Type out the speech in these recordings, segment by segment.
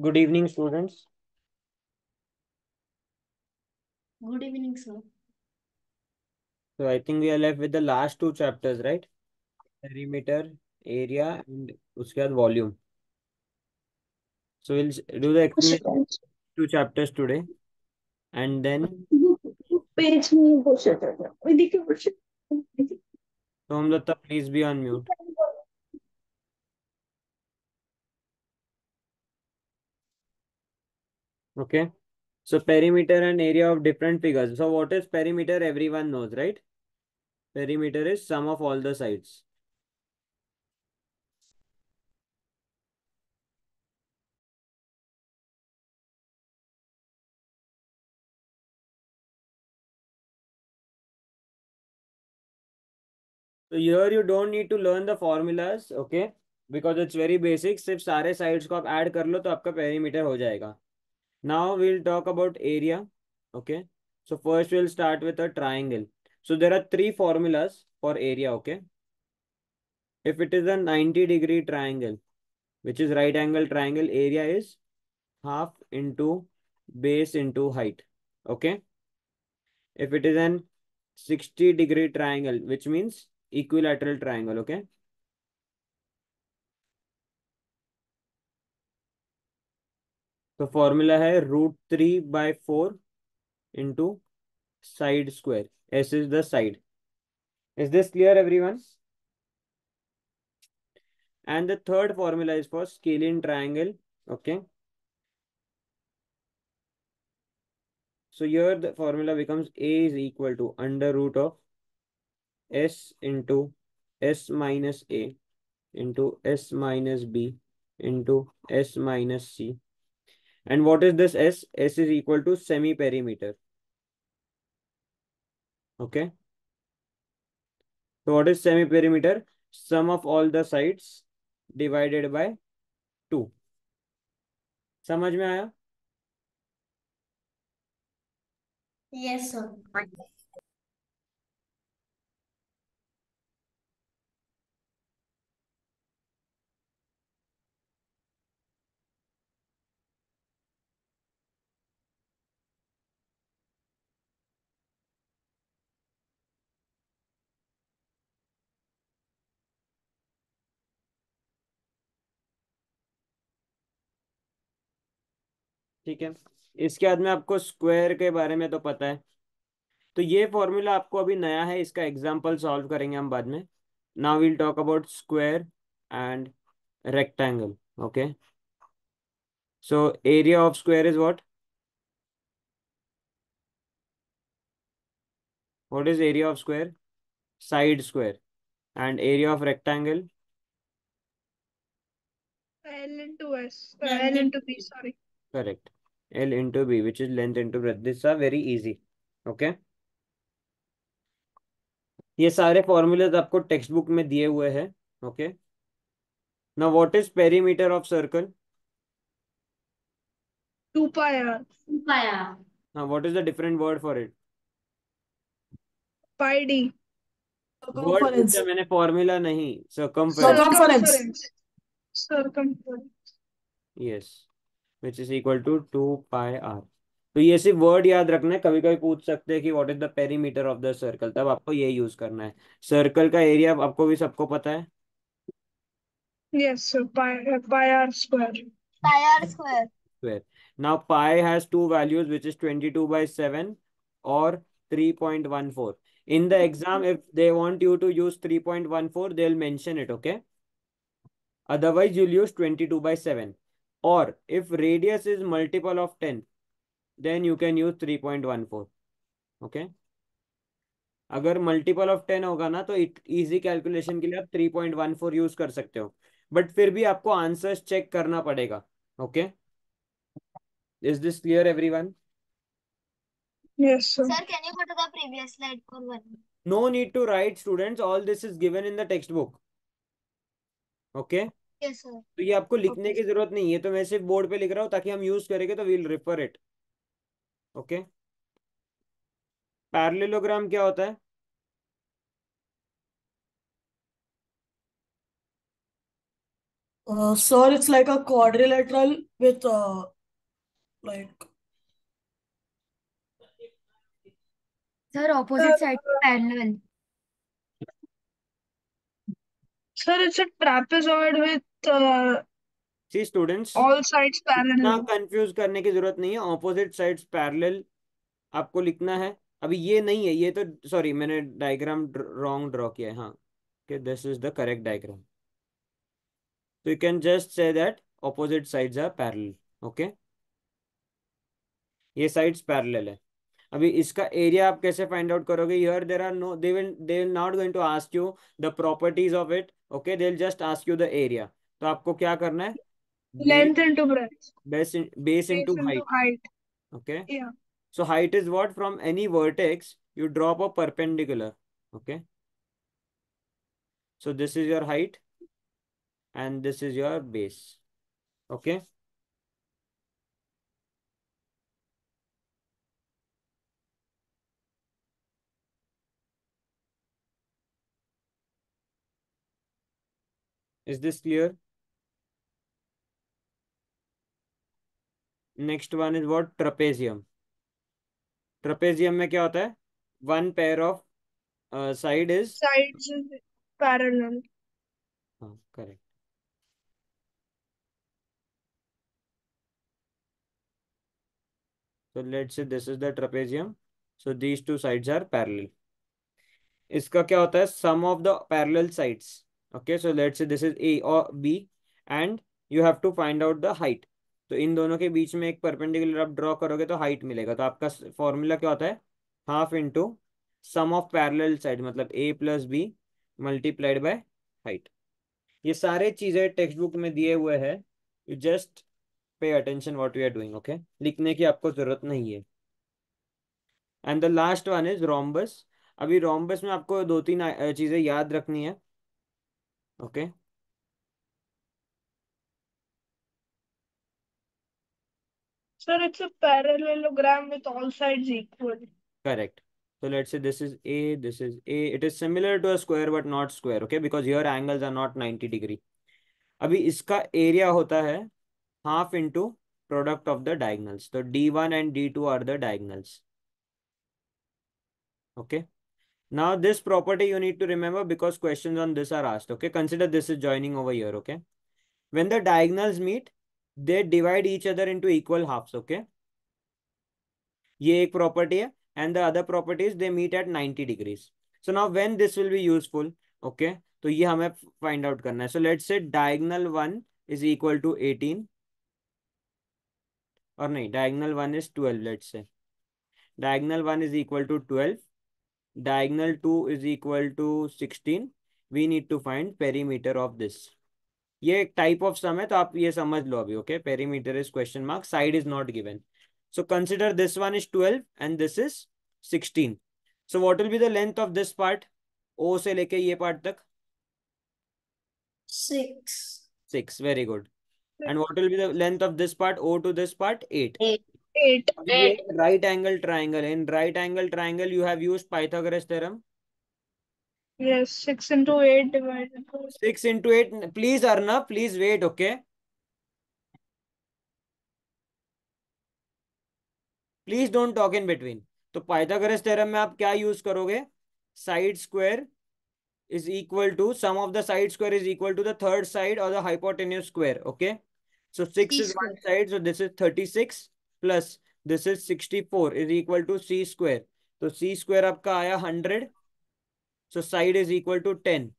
Good evening, students. Good evening, sir. So I think we are left with the last two chapters, right? Perimeter, area, and उसके volume. So we'll do the two chapters today, and then. Parents में बोल सकते please be on mute. Okay. So perimeter and area of different figures. So what is perimeter? Everyone knows, right? Perimeter is sum of all the sides. So here you don't need to learn the formulas, okay? Because it's very basic. सिर्फ सारे sides को आप add कर लो तो आपका perimeter हो जाएगा. Now we'll talk about area. Okay. So first we'll start with a triangle. So there are three formulas for area. Okay. If it is a 90 degree triangle, which is right angle triangle, area is half into base into height. Okay. If it is an 60 degree triangle, which means equilateral triangle. Okay. तो formula है root three by four into side square S is the side is this clear everyone and the third formula is for scalene triangle okay so your the formula becomes A is equal to under root of S into S minus A into S minus B into S minus C And what is this S? S is equal to semi-perimeter. Okay. So what is semi-perimeter? Sum of all the sides divided by 2. समझ में आया? Yes, sir. ठीक है इसके बाद में आपको square के बारे में तो पता है तो ये फॉर्मूला आपको अभी नया है इसका एग्जाम्पल सॉल्व करेंगे हम बाद में now will talk about square and rectangle okay so area of square is what what is area of square side square and area of rectangle l into s uh, l into b sorry Correct. L into B, which is length into breadth. this are very easy. Okay. ये सारे formulas आपको text book में दिए हुए हैं okay ना what is perimeter of circle to पाया what is the different word for it pi word मैंने फॉर्मूला नहीं circum circumference circumference yes which is equal to two pi R तो ये सिर्फ वर्ड याद रखना है कभी कभी पूछ सकते हैं कि what is the perimeter of the circle तब आपको ये यूज करना है सर्कल का एरिया आपको भी सबको पता है yes in the exam if they want you to use 3.14 they will it okay otherwise you will use 22/7 or if radius is multiple of 10 then you can use 3.14 okay अगर multiple of ten होगा ना तो easy calculation के लिए आप four use कर सकते हो बट फिर भी आपको आंसर्स चेक करना पड़ेगा okay is this clear everyone yes sir can you go to the previous slide for one no need to write students all this is given in the text book okay तो ये आपको लिखने की जरूरत नहीं है तो मैं सिर्फ बोर्ड पे लिख रहा हूँ ताकि हम यूज करेंगे तो we'll refer it okay parallelogram क्या होता है sir it's like a quadrilateral with like sir opposite side parallel sir it's a trapezoid with see students all sides parallel ना कंफ्यूज करने की जरूरत नहीं है ऑपोजिट साइड्स पैरेलल आपको लिखना है अभी ये नहीं है ये तो सॉरी मैंने डायग्राम रॉन्ग ड्रॉ किया है हाँ कि this is the correct diagram तो you can just say that opposite sides are parallel okay ये साइड्स पैरेलल है अभी इसका एरिया आप कैसे फाइंड आउट करोगे here there are no they will they will not going to ask you the properties of it okay they will just ask you the area तो आपको क्या करना है length into breadth base base into height okay so height is what from any vertex you drop a perpendicular okay so this is your height and this is your base okay is this clear next one is what trapezium trapezium में क्या होता है one pair of side is side parallel correct so let say this is the trapezium so these two sides are parallel इसका क्या होता है sum of the parallel sides okay so let's this is A और B and you have to find out the height तो इन दोनों के बीच में एक परपेंडिकुलर आप ड्रॉ करोगे तो हाइट मिलेगा तो आपका फॉर्मूला क्या होता है half into sum of parallel side मतलब A plus B multiplied by height ये सारे चीजें टेक्स्ट बुक में दिए हुए हैं you just pay attention what we are doing okay लिखने की आपको जरूरत नहीं है and the last one is rhombus अभी रोम्बस में आपको दो तीन चीजें याद रखनी है okay okay? Sir, it's a parallelogram with all sides equal. Correct. So let's say this is A, this is A. It is similar to a square but not square, okay? Because your angles are not 90 degree. abhi iska area hota hai half into product of the diagonals so d1 and d2 are the diagonals okay now this property you need to remember because questions on this are asked okay consider this is joining over here okay when the diagonals meet they divide each other into equal halves okay ये एक property है and the other property is they meet at ninety degrees so now when this will be useful okay तो ये हमें find out करना है so let's say diagonal one is equal to eighteen और नहीं diagonal one is twelve let say diagonal one is equal to twelve diagonal two is equal to sixteen we need to find perimeter of this ये एक type of some है तो आप ये समझ लो अभी okay perimeter is question mark side is not given so consider this one is twelve and this is sixteen so what will be the length of this part O से लेके ये पार्ट तक six six very good and what will be the length of this part o to this part eight eight eight, eight. right angle triangle in right angle triangle you have used pythagoras theorem Yes, 6 into 8 divided 6 into 8. Please, Arna, please wait, okay? Please don't talk in between तो Pythagoras theorem में आप क्या use करोगे side square is equal to sum of the side square is equal to the third side और the hypotenuse square okay so six is one side so this is thirty six plus this is sixty four is equal to C square तो C square आपका आया hundred So side is equal to 10.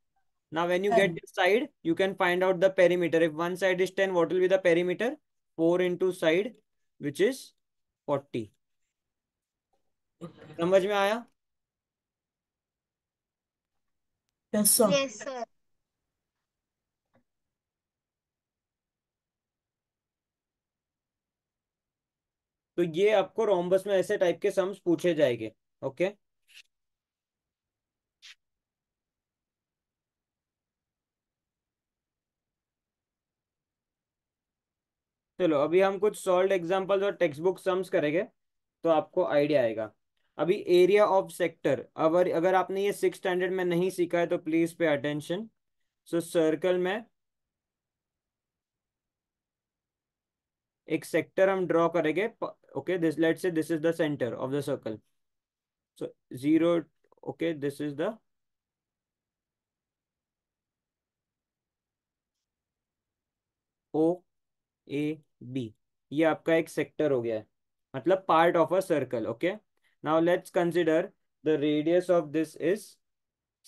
Now when you 10. get this side, you can find out the perimeter. If one side is 10, what will be the perimeter? 4 into side, which is 40. samajh mein aaya yes sir yes sir तो ये आपको rhombus में ऐसे type के sums पूछे जाएंगे okay okay? चलो अभी हम कुछ सॉल्ड एग्जाम्पल और टेक्स्ट बुक सम्स करेंगे तो आपको आइडिया आएगा अभी एरिया ऑफ सेक्टर अगर अगर आपने ये सिक्स स्टैंडर्ड में नहीं सीखा है तो please pay attention so circle में एक सेक्टर हम ड्रॉ करेंगे okay this let say this is the centre of the circle so zero okay this is the O A B ये आपका एक सेक्टर हो गया है मतलब part of a circle okay now let's consider the radius of this is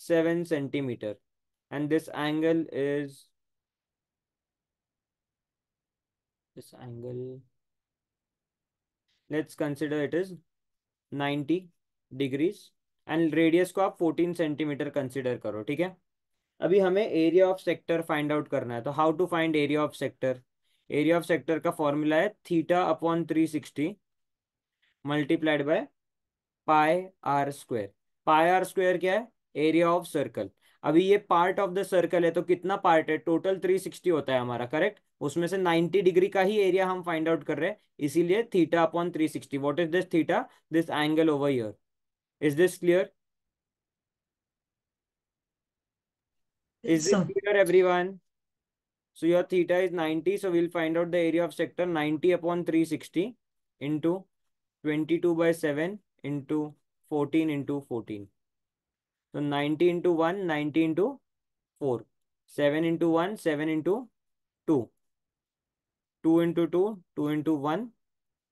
seven centimetre and this angle is this angle let's consider it is 90 degrees and radius को आप 14 centimetre consider करो ठीक है अभी हमें area of sector find out करना है तो how to find area of sector area of sector का फॉर्मूला है theta upon three sixty multiplied by pi R square pi R square क्या है एरिया ऑफ सर्कल अभी ये पार्ट ऑफ द सर्कल है तो कितना पार्ट है टोटल थ्री सिक्सटी होता है हमारा करेक्ट उसमें से नाइनटी डिग्री का ही एरिया हम फाइंड आउट कर रहे हैं इसीलिए theta upon three sixty what is this theta this angle over here is this clear is this clear everyone So your theta is 90. So we'll find out the area of sector 90 upon 360 into 22 by 7 into 14 into 14. So 90 into 1, 90 into 4. 7 into 1, 7 into 2. 2 into 2, 2 into 1,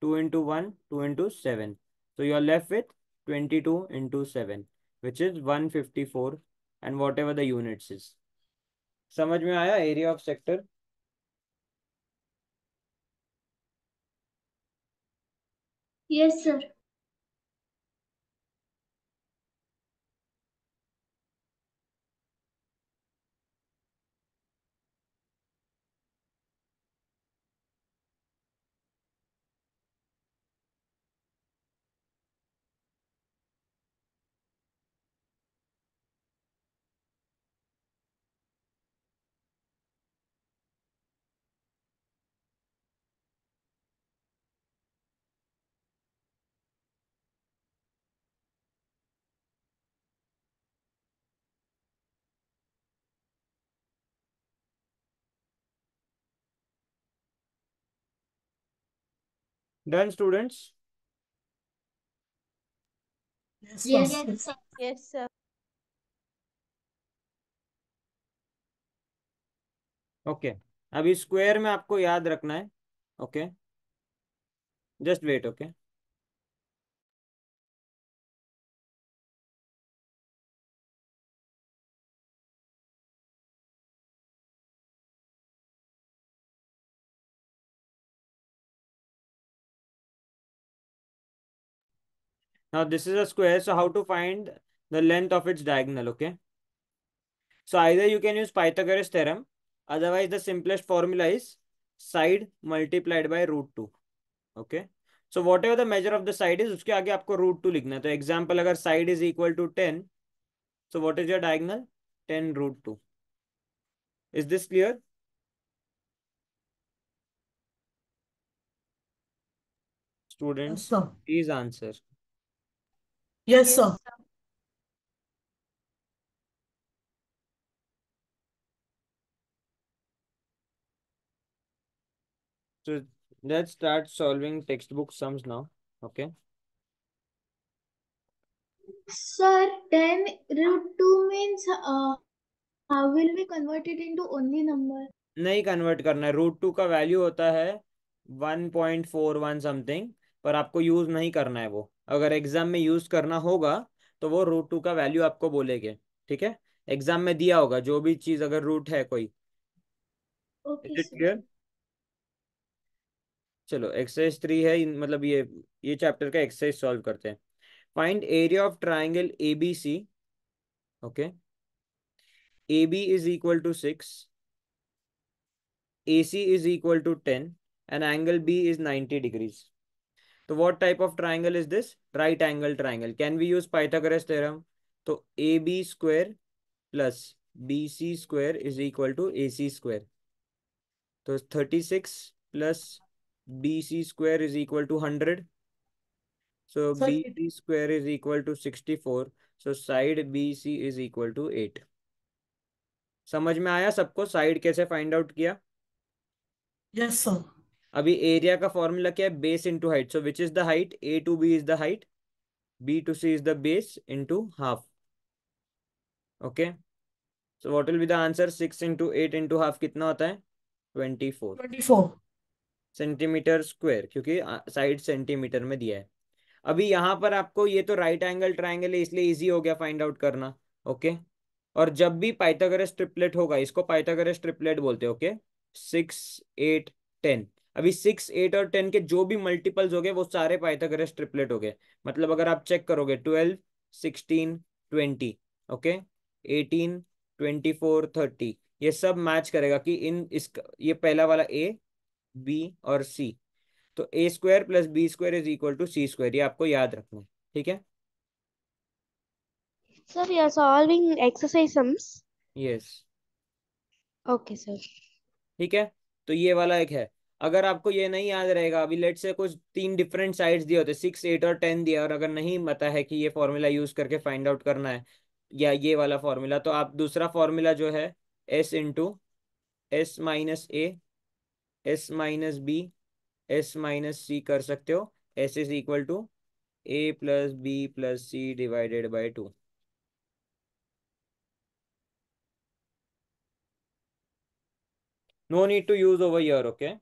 2 into 1, 2 into 7. So you are left with 22 into 7, which is 154 and whatever the units is. समझ में आया area of sector yes sir Done, students? Yes, yes, yes, sir. Yes, sir. Okay okay. अब square में आपको याद रखना है okay just wait okay Now this is a square, so how to find the length of its diagonal, okay? So either you can use Pythagoras theorem, otherwise the simplest formula is side multiplied by root 2, okay? So whatever the measure of the side is, उसके आगे आपको root 2 लिखना है. तो example अगर side is equal to 10, so what is your diagonal? 10 root 2. Is this clear? Students, please answer. Yes sir So let's start solving textbook sums now. Okay. Sir, 10 root 2 means uh, how will we convert it into only number? नहीं convert करना है root two का value होता है one point four one something पर आपको use नहीं करना है वो अगर एग्जाम में यूज करना होगा तो वो रूट टू का वैल्यू आपको बोलेंगे ठीक है एग्जाम में दिया होगा जो भी चीज अगर रूट है कोई okay, चलो एक्सरसाइज थ्री है मतलब ये ये चैप्टर का एक्सरसाइज सॉल्व करते हैं find area of triangle A B C okay A B is equal to six A C is equal to ten and angle B is ninety degrees तो what type of triangle is this right angle triangle can be use Pythagoras theorem तो A B square plus B C square is equal to A C square तो thirty six plus B C square is equal to hundred so B C square is equal to sixty four so side B C is equal to eight समझ में आया सबको side कैसे find out किया yes yes, sir अभी area का formula क्या है base into height so which is the height A to B is the height B to C is the base into half okay so what will be the answer six into eight into half कितना होता है twenty four twenty four centimetre square क्योंकि side centimetre में दिया है अभी यहां पर आपको ये तो राइट एंगल ट्राइंगल है इसलिए इजी हो गया फाइंड आउट करना ओके okay? और जब भी पाइथागोरस ट्रिपलेट होगा इसको पाइथागोरस ट्रिपलेट बोलते हैं ओके सिक्स एट टेन अभी सिक्स एट और टेन के जो भी मल्टीपल्स हो गए वो सारे पाइथागोरस ट्रिपलेट हो गए मतलब अगर आप चेक करोगे twelve sixteen twenty okay eighteen twenty four thirty ये सब मैच करेगा कि इन इस ये पहला वाला ए बी और सी तो A square plus B square is equal to C square ये आपको याद रखना है ठीक है sir you are solving exercise sums yes okay sir ठीक है तो ये वाला एक है अगर आपको ये नहीं याद रहेगा अभी लेट से कुछ तीन डिफरेंट साइड्स दिए होते सिक्स एट और टेन दिया और अगर नहीं पता है कि ये फॉर्मूला यूज करके फाइंड आउट करना है या ये वाला फॉर्मूला तो आप दूसरा फॉर्मूला जो है S into S minus A S minus B S minus C कर सकते हो S is equal to A plus B plus C divided by two no need to use over here okay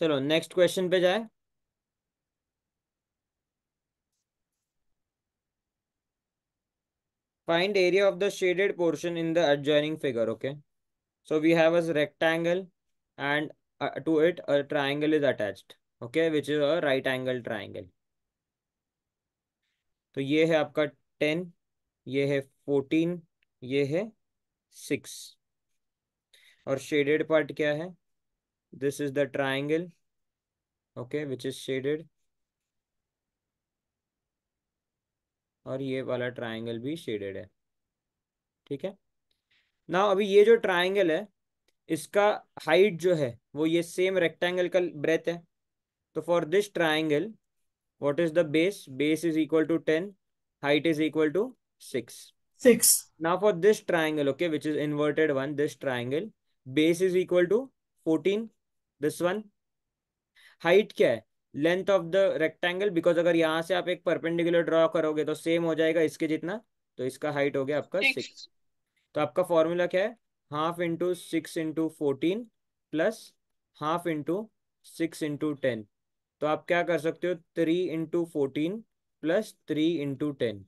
चलो next question पे जाए find area of the shaded portion in the adjoining figure okay so we have a rectangle and to it a triangle is attached okay which is a right angle triangle तो ये है आपका ten ये है fourteen ये है six और shaded part क्या है this is the triangle okay which is shaded और ये वाला ट्राइंगल भी शेडेड है ठीक है ना अभी ये जो ट्राइंगल है इसका हाइट जो है वो ये सेम रेक्टेंगल का ब्रेथ है तो for this triangle what is the base base is equal to ten height is equal to six six ना for this triangle okay which is inverted one this triangle base is equal to fourteen this one height क्या है length of the rectangle because अगर यहाँ से आप एक perpendicular draw करोगे तो सेम हो जाएगा इसके जितना तो इसका हाइट हो गया आपका सिक्स तो आपका फॉर्मूला क्या है half into six into fourteen plus half into six into ten तो आप क्या कर सकते हो three into fourteen plus three into ten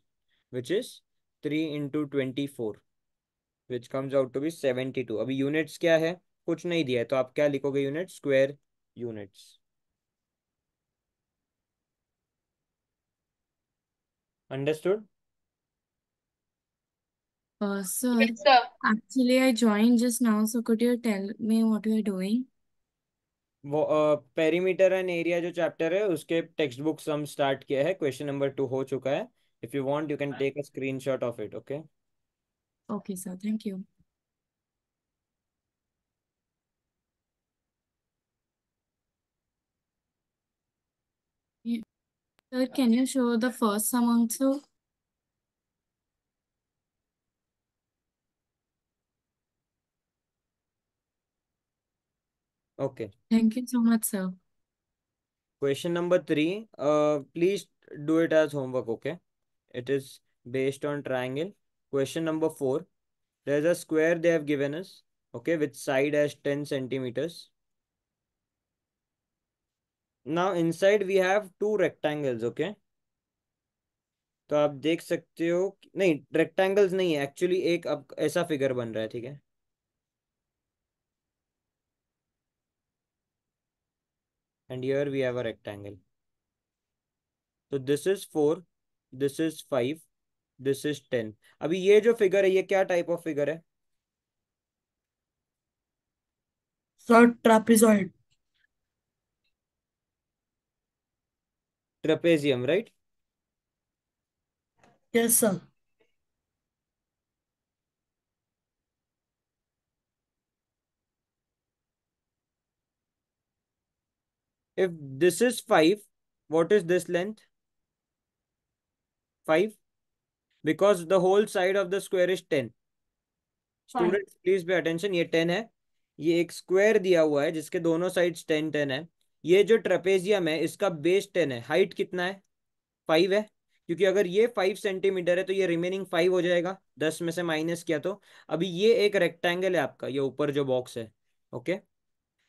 which is three into twenty four which comes out to be seventy two अभी units क्या है कुछ नहीं दिया है तो आप क्या लिखोगे unit square units understood Uh, वो पेरीमीटर एंड एरिया जो चैप्टर है उसके टेक्स्ट बुक स्टार्ट किया है क्वेश्चन नंबर टू हो चुका है if you want you can take a screenshot of it okay okay sir thank you Sir, can you show the first sum also? Okay. Thank you so much, sir. Question number three. Uh, please do it as homework, okay? It is based on triangle. Question number four. There's a square they have given us, okay, with side as 10 centimeters. Now inside we have two rectangles okay तो आप देख सकते हो नहीं rectangles नहीं है actually एक अब ऐसा फिगर बन रहा है ठीक है and your we have a rectangle तो this is four this is five this is ten अभी ये जो फिगर है ये क्या टाइप ऑफ फिगर है sir trapezoid trapezium, right? Yes, sir. If this is 5, what is this length? 5? Because the whole side of the square is 10. Students please pay attention ये ten है ये एक स्क्वायर दिया हुआ है जिसके दोनों साइड टेन टेन है ये जो ट्रेपेजियम है इसका बेस टेन है हाइट कितना है फाइव है क्योंकि अगर ये फाइव सेंटीमीटर है तो ये रिमेनिंग फाइव हो जाएगा दस में से माइनस किया तो अभी ये एक रेक्टेंगल है आपका ये ऊपर जो बॉक्स है ओके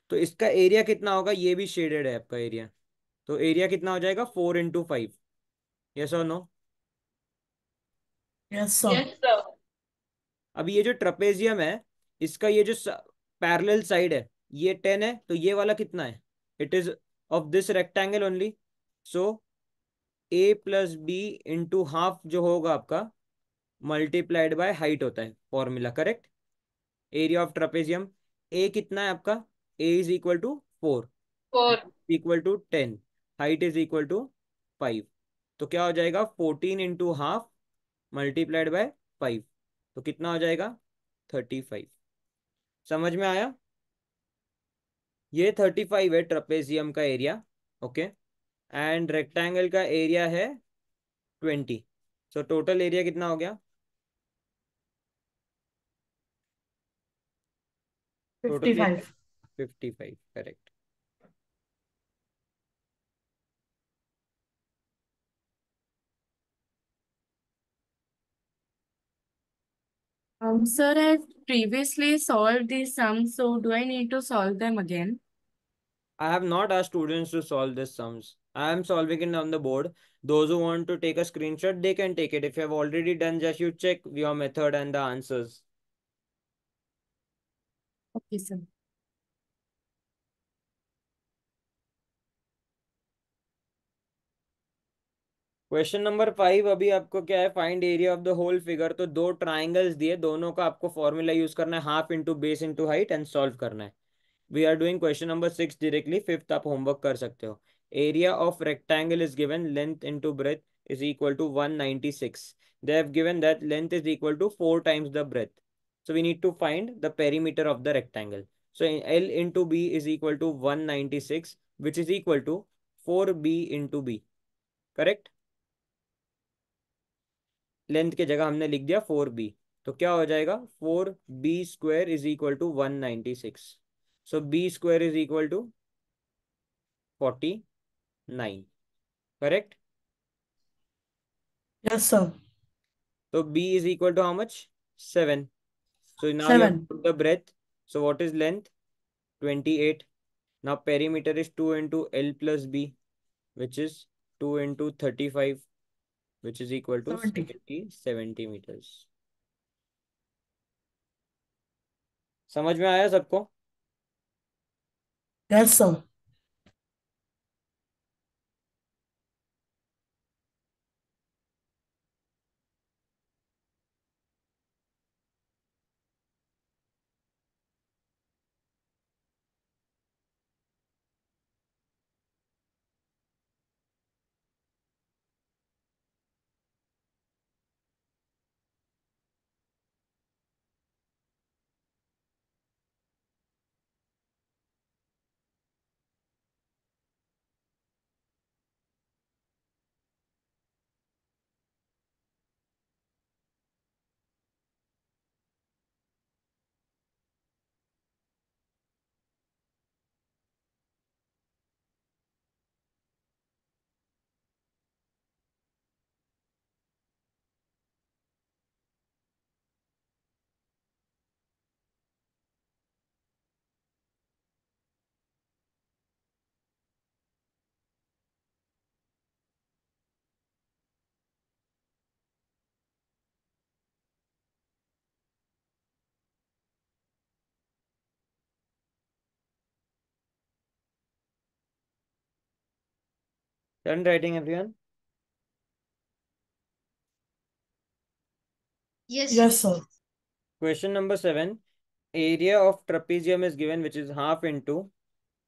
तो इसका एरिया कितना होगा ये भी शेडेड है आपका एरिया तो एरिया कितना हो जाएगा फोर इंटू फाइव यस और नो यस सर अब ये जो ट्रपेजियम है इसका ये जो पैरेलल साइड है ये टेन है तो ये वाला कितना है it is of this rectangle only so a plus B into half जो होगा आपका मल्टीप्लाइड बाय हाइट होता है formula correct area of trapezium A कितना है आपका A is equal to four four equal to ten height is equal to five तो क्या हो जाएगा fourteen into half multiplied by five तो कितना हो जाएगा थर्टी फाइव समझ में आया ये थर्टी फाइव है ट्रपेजियम का एरिया ओके एंड रेक्टेंगल का एरिया है ट्वेंटी सो टोटल एरिया कितना हो गया total fifty five correct Um, previously solved these sums, so do I need to solve them again? I have not asked students to solve these sums. I am solving it on the board. Those who want to take a screenshot, they can take it. If you have already done, just you check your method and the answers. Okay, sir. Question number five अभी आपको क्या है find area of the whole figure तो दो triangles दिए दोनों का आपको फॉर्मूला यूज करना है half into base into height and solve करना है we are doing question number six directly fifth आप होमवर्क कर सकते हो area of rectangle is given length into breadth one equal to 196. That length is equal to four times the breadth so we need to find the perimeter of the rectangle so L into B is equal to one ninety six which is equal to four B into B correct length के जगह हमने लिख दिया four B तो क्या हो जाएगा four B square is equal to one ninety six so B square is equal to forty nine correct yes sir तो B is equal to how much seven so now the breadth so what is length twenty eight now perimeter is two into L plus B which is two into thirty five which is equal to 70, 70 meters. समझ में आया सबको? Yes, sir. Done writing, everyone? Yes. Yes, sir. Question number seven. Area of trapezium is given, which is half into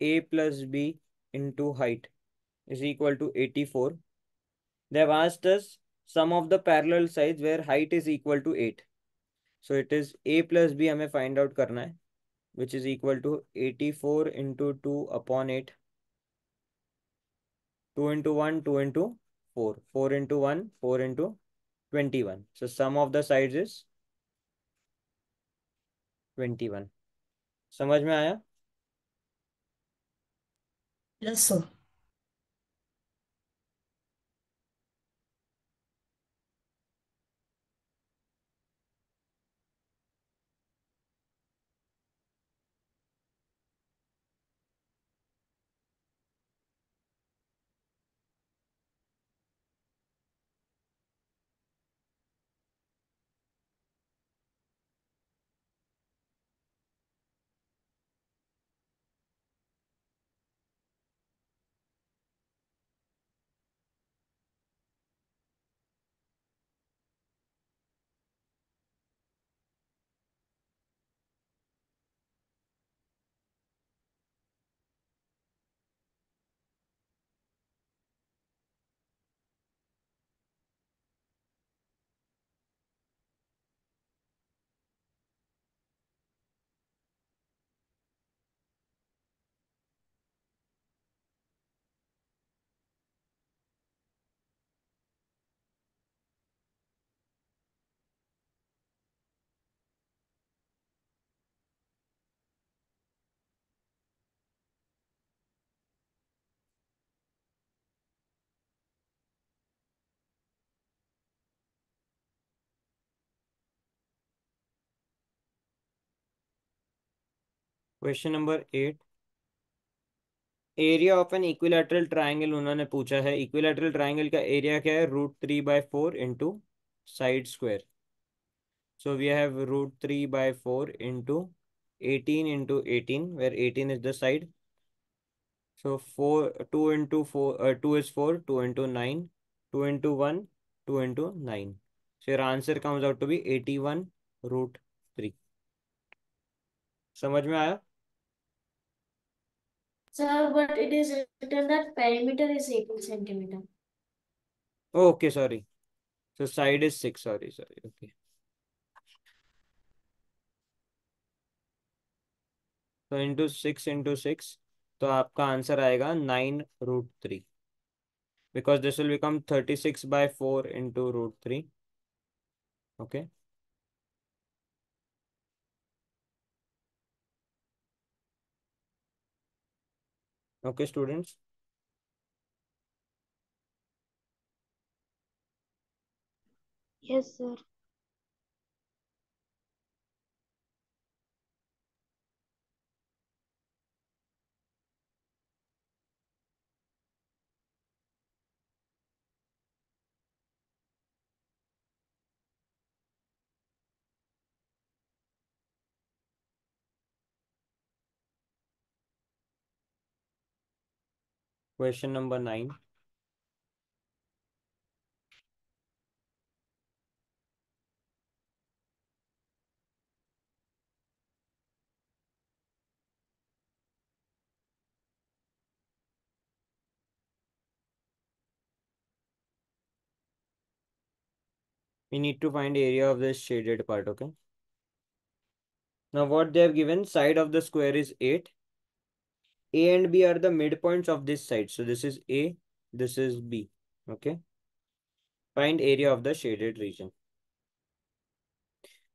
A plus B into height is equal to 84. They have asked us sum of the parallel sides where height is equal to 8. So it is A plus B, I may find out करना है, which is equal to 84 into 2 upon 8. Two into one two into four four into one four into twenty one so sum of the side is twenty one समझ में आया yes yes, sir question number eight area of an equilateral triangle उन्होंने पूछा है equilateral triangle का area क्या है root three by four into side square so we have root three by four into eighteen into eighteen where eighteen is the side so four two into four two is four two into nine two into one two into nine so your answer comes out to be eighty one root three समझ में आया Sir, but it is written that perimeter is 18 centimeter. Oh, okay, sorry. So side is 6, sorry, sorry. Okay. So into 6 into 6, तो आपका answer आएगा nine root three because this will become thirty six by four into root three okay okay students yes sir question number nine. We need to find area of this shaded part, okay? Now what they have given, side of the square is 8 A and B are the midpoints of this side. So this is A, this is B. Okay. Find area of the shaded region.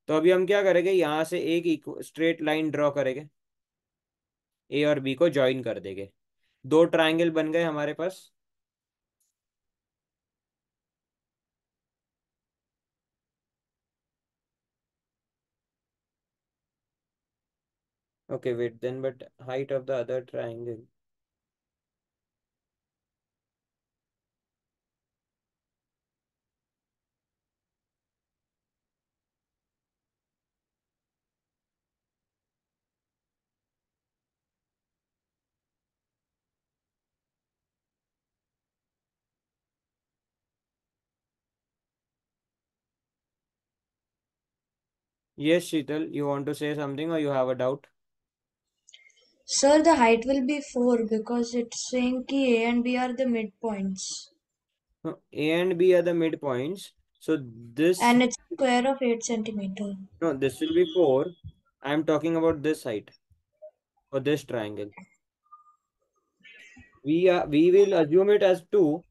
तो अभी हम क्या करेंगे यहां से एक straight line draw करेंगे ए और बी को ज्वाइन कर देंगे दो ट्रायंगल बन गए हमारे पास Okay, wait, then but height of the other triangle. Yes, Sheetal, you want to say something or you have a doubt? Sir, the height will be 4 because it's saying ki A and B are the midpoints. A and B are the midpoints. So this And it's square of 8 centimeter. no, this will be 4. I'm talking about this height or this triangle. We are we will assume it as 2,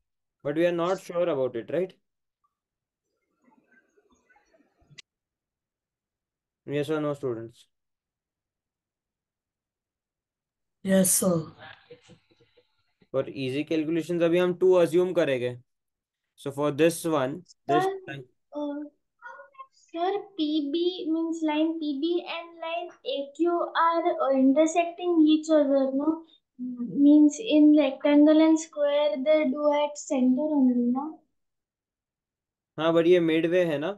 but we are not sure about it, right? Yes or no, students? Yes sir for easy अभी हम to assume करेंगे so this this one this sir pb means line pb and line aq are intersecting each other no means in rectangle and square they do at center only no हाँ but ये वे है ना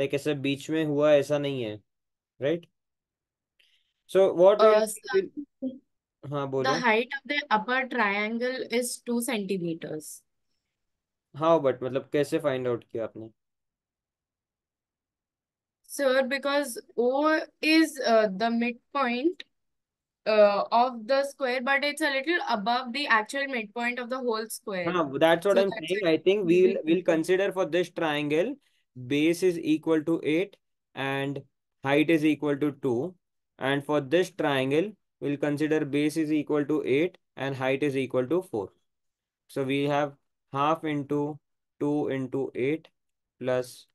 like ऐसे बीच में हुआ ऐसा नहीं है राइट सो व्हाट हाँ The बोलो height of the upper triangle is 2 centimeters. हाँ बट मतलब कैसे फाइंड आउट किया आपने Sir, because O is uh, the midpoint uh, of the square, but it's a little above the actual midpoint of the whole square. हाँ that's what So I'm that's saying I think it. we'll we'll consider for this triangle base is equal to 8 and height is equal to 2 and for this triangle we'll consider base is equal to 8 and height is equal to 4. So we have half into 2 into 8 plus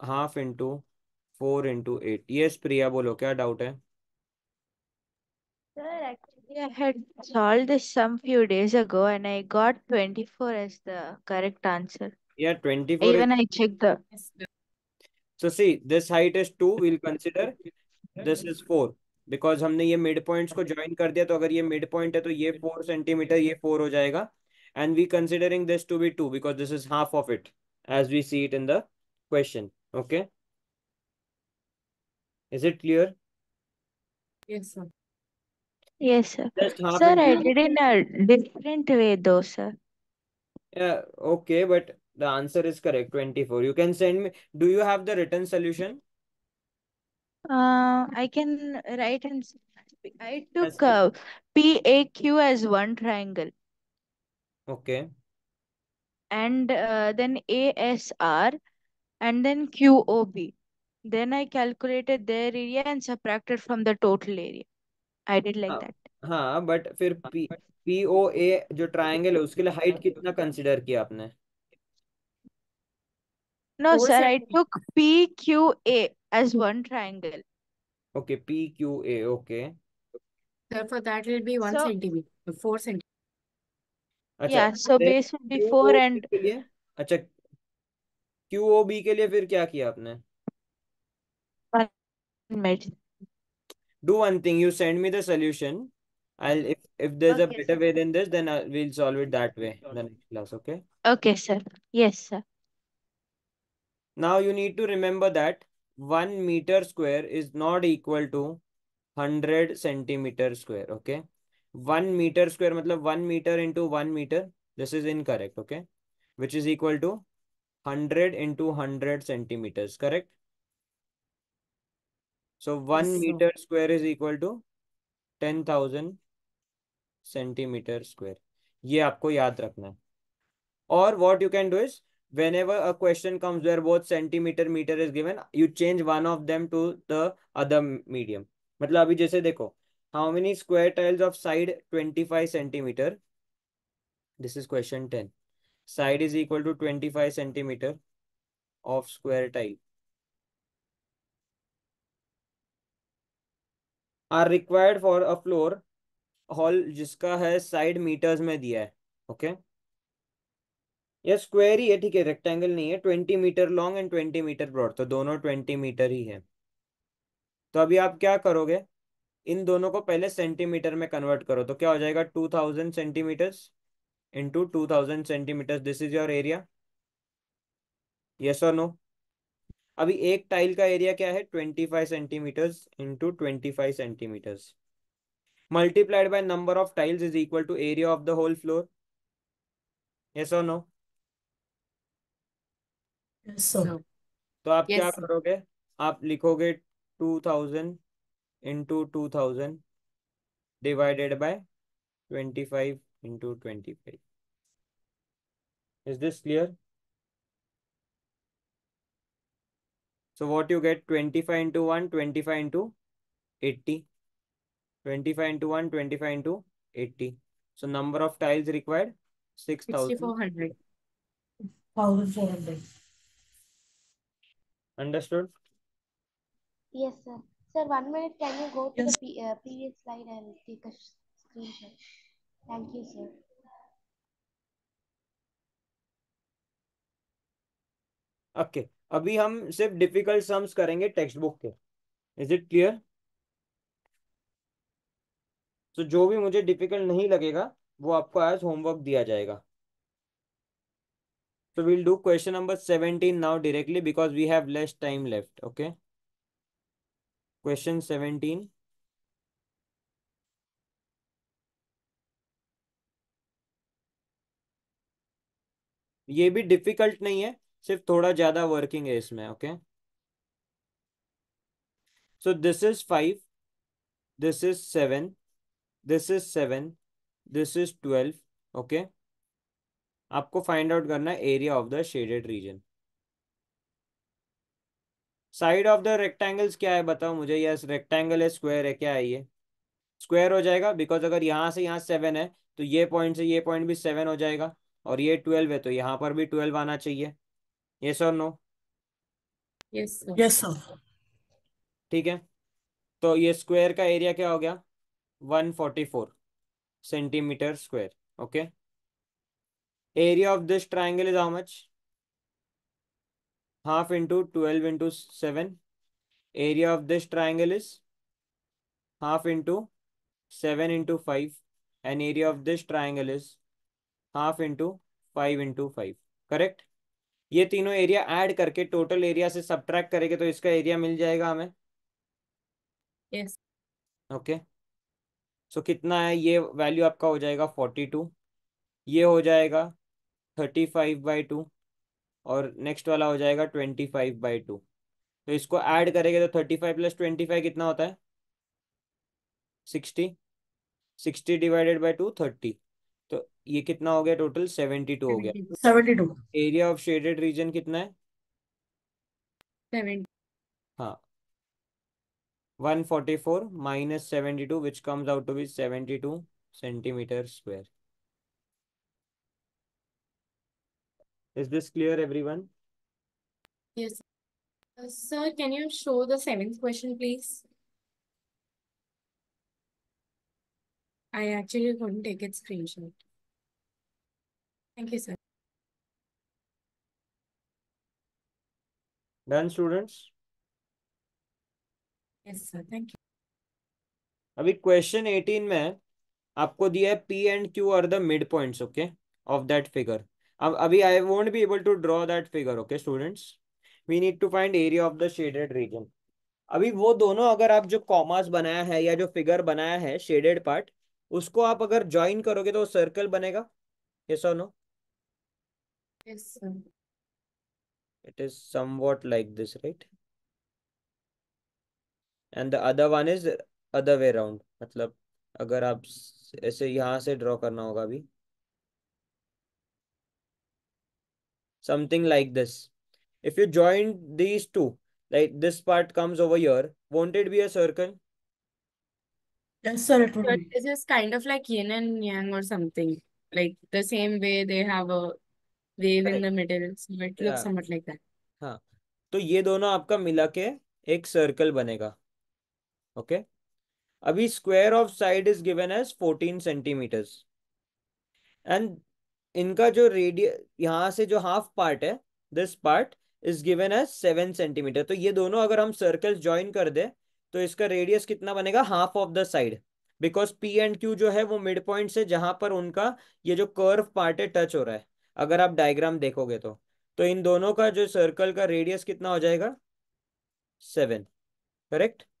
half into 4 into 8. Yes, Priya, bolo, kya doubt hai? Sir, actually I had solved this some few days ago and I got 24 as the correct answer. Yeah, 24. Even is... I checked the... So see, this height is 2, we'll consider this is 4. Because हमने ये mid points को join कर दिया तो अगर ये mid point है तो ये फोर सेंटीमीटर ये फोर हो जाएगा and we considering this to be two because this is half of it as we see it in the question okay is it clear yes sir yes sir sir i did in a different way though sir yeah okay but the answer is correct 24 you can send me do you have the written solution Uh, I can write and I took uh, PAQ as one triangle. Okay. And uh, then ASR and then QOB. Then I calculated their area and subtracted from the total area. I did like हाँ, that. हाँ but फिर P, P O A जो triangle है उसके लिए height कितना consider किया आपने No, sir, I took P Q A as hmm. one triangle. Okay, PQA, okay. Therefore, that will be one so, centimeter, four centimeter. Yeah, so base will be four and. अच्छा QOB के लिए फिर क्या किया आपने? Do one thing. You send me the solution. I'll if if there's okay, a better sir. way than this, then I, we'll solve it that way in the next class. Okay. Okay, sir. Yes, sir. Now you need to remember that one metre square is not equal to hundred centimetre square okay one metre square मतलब one metre into one metre this is in correct okay which is equal to hundred into hundred centimetres correct so one metre square is equal to ten thousand centimetre square ये आपको याद रखना है और what you can do is whenever a question comes where both centimeter meter is given you change one of them to the other medium मतलब अभी जैसे देखो how many square tiles of side twenty five centimetre this is question ten side is equal to twenty five centimetre of square tile are required for a floor hall जिसका है side metres में दिया है okay okay? या square ही है ठीक है रेक्टेंगल नहीं है twenty metre long and twenty metre broad तो दोनों ट्वेंटी मीटर ही है तो अभी आप क्या करोगे इन दोनों को पहले सेंटीमीटर में कन्वर्ट करो तो क्या हो जाएगा two thousand centimetre into two thousand centimetre this is your area yes और नो अभी एक टाइल का एरिया क्या है twenty five centimetres into twenty five centimetres multiplied by number of tiles is equal to area of the whole floor yes और no so, तो आप yes, क्या sir. करोगे आप लिखोगे two thousand into two thousand divided by twenty five into twenty five is this clear So what you get 25 into 1, 25 into 80. 25 into 1, 25 into 80. So number of tiles required 6,400. 6,400. Understood? Yes, sir. Sir, one minute. Can you go to yes. the uh, previous slide and take a screenshot? Thank you, sir. Okay okay. अभी हम सिर्फ difficult sums करेंगे textbook के is it clear तो जो भी मुझे difficult नहीं लगेगा वो आपको आज होमवर्क दिया जाएगा So we'll do question number 17 now directly because we have less time left. Okay. Question 17. ये भी डिफिकल्ट नहीं है सिर्फ थोड़ा ज्यादा वर्किंग है इसमें okay so this is five this is seven this is seven this is twelve okay आपको फाइंड आउट करना है area of the shaded region side of the rectangles क्या है बताओ मुझे यस रेक्टेंगल है स्क्वायर है क्या है ये स्क्वायर हो जाएगा बिकॉज अगर यहाँ से यहाँ सेवन है तो ये पॉइंट से ये पॉइंट भी सेवन हो जाएगा और ये ट्वेल्व है तो यहाँ पर भी ट्वेल्व आना चाहिए ये सर नो यस सर ठीक है तो ये स्क्वायर का एरिया क्या हो गया one forty four centimetre square okay area of this triangle is how much half into twelve into seven area of this triangle is half into seven into five and area of this triangle is half into five into five correct ये तीनों area add करके total area से सब tract करेंगे तो इसका area मिल जाएगा हमें यस ओके सो कितना है ये वैल्यू आपका हो जाएगा फोर्टी टू ये हो जाएगा थर्टी फाइव बाई टू और नेक्स्ट वाला हो जाएगा ट्वेंटी फाइव बाई टू तो इसको ऐड करेंगे तो thirty five plus twenty five कितना होता है sixty sixty divided by two thirty तो ये कितना हो गया टोटल सेवेंटी टू हो गया seventy two area of shaded region कितना है one forty four minus seventy two which comes out to be seventy two centimetre square Is this clear, everyone? Yes. Uh, sir, can you show the seventh question, please? I actually couldn't take it screenshot. Thank you, sir. Done, students? Yes, sir. Thank you. अभी question 18 में आपको diya P and Q are the midpoints, okay, of that figure. अब अभी I won't be able to draw that figure okay students we need to find area of the shaded region अभी वो दोनों अगर आप जो कॉमर्स बनाया है या जो फिगर बनाया है शेडेड पार्ट उसको आप अगर ज्वाइन करोगे तो सर्कल बनेगा ये so no it is is somewhat like this right and the other one is other way round मतलब अगर आप ऐसे यहां से ड्रॉ करना होगा अभी something like this. If you join these two, like this part comes over here, won't it be a circle? Yes, sir. It would be. This is kind of like yin and yang or something. Like the same way they have a wave right. in the middle. So it yeah. looks somewhat like that. हाँ तो ये दोनों आपका मिला के एक circle बनेगा okay okay? अभी square of side is given as 14 centimetres and इनका जो रेडियो यहाँ से जो हाफ पार्ट है this part is given as seven centimetre तो ये दोनों अगर हम सर्कल ज्वाइन कर दे तो इसका रेडियस कितना बनेगा half of the side because P and Q जो है वो मिड पॉइंट से जहां पर उनका ये जो कर्व पार्ट है टच हो रहा है अगर आप डायग्राम देखोगे तो तो इन दोनों का जो सर्कल का रेडियस कितना हो जाएगा सेवन करेक्ट